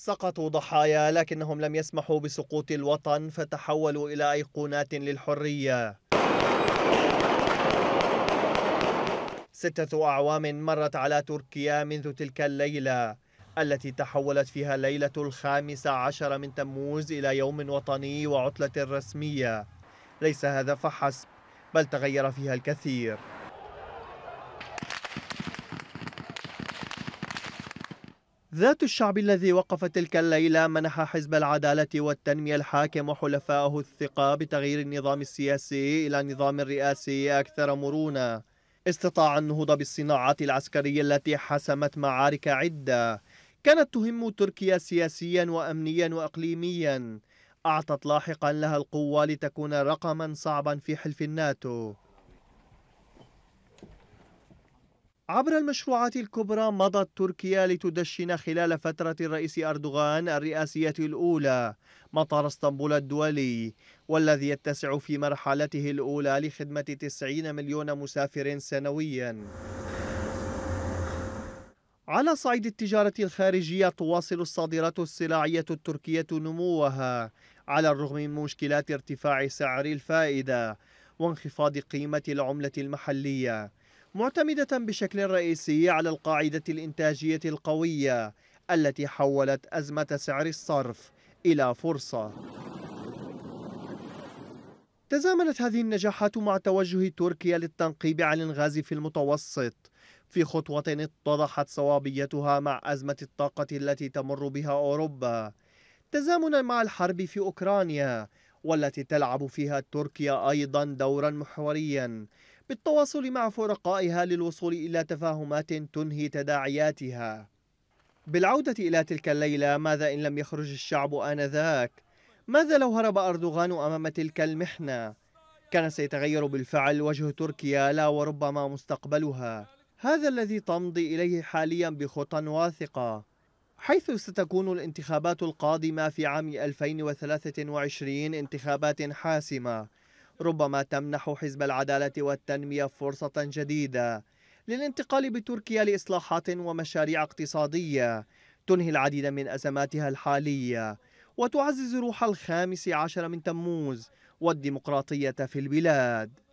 سقطوا ضحايا لكنهم لم يسمحوا بسقوط الوطن فتحولوا إلى أيقونات للحرية ستة أعوام مرت على تركيا منذ تلك الليلة التي تحولت فيها ليلة الخامس عشر من تموز إلى يوم وطني وعطلة رسمية ليس هذا فحسب بل تغير فيها الكثير ذات الشعب الذي وقف تلك الليلة منح حزب العدالة والتنمية الحاكم وحلفائه الثقة بتغيير النظام السياسي إلى نظام رئاسي أكثر مرونة استطاع النهوض بالصناعات العسكرية التي حسمت معارك عدة كانت تهم تركيا سياسيا وأمنيا وأقليميا أعطت لاحقا لها القوة لتكون رقما صعبا في حلف الناتو عبر المشروعات الكبرى مضت تركيا لتدشن خلال فترة الرئيس أردوغان الرئاسية الأولى مطار اسطنبول الدولي والذي يتسع في مرحلته الأولى لخدمة 90 مليون مسافر سنوياً على صعيد التجارة الخارجية تواصل الصادرات الصناعية التركية نموها على الرغم من مشكلات ارتفاع سعر الفائدة وانخفاض قيمة العملة المحلية معتمدة بشكل رئيسي على القاعدة الإنتاجية القوية التي حولت أزمة سعر الصرف إلى فرصة تزامنت هذه النجاحات مع توجه تركيا للتنقيب عن الغاز في المتوسط في خطوة اتضحت صوابيتها مع أزمة الطاقة التي تمر بها أوروبا تزامنا مع الحرب في أوكرانيا والتي تلعب فيها تركيا أيضا دورا محوريا بالتواصل مع فرقائها للوصول إلى تفاهمات تنهي تداعياتها بالعودة إلى تلك الليلة ماذا إن لم يخرج الشعب آنذاك؟ ماذا لو هرب أردوغان أمام تلك المحنة؟ كان سيتغير بالفعل وجه تركيا لا وربما مستقبلها هذا الذي تمضي إليه حاليا بخطى واثقة حيث ستكون الانتخابات القادمة في عام 2023 انتخابات حاسمة ربما تمنح حزب العدالة والتنمية فرصة جديدة للانتقال بتركيا لإصلاحات ومشاريع اقتصادية تنهي العديد من أزماتها الحالية وتعزز روح الخامس عشر من تموز والديمقراطية في البلاد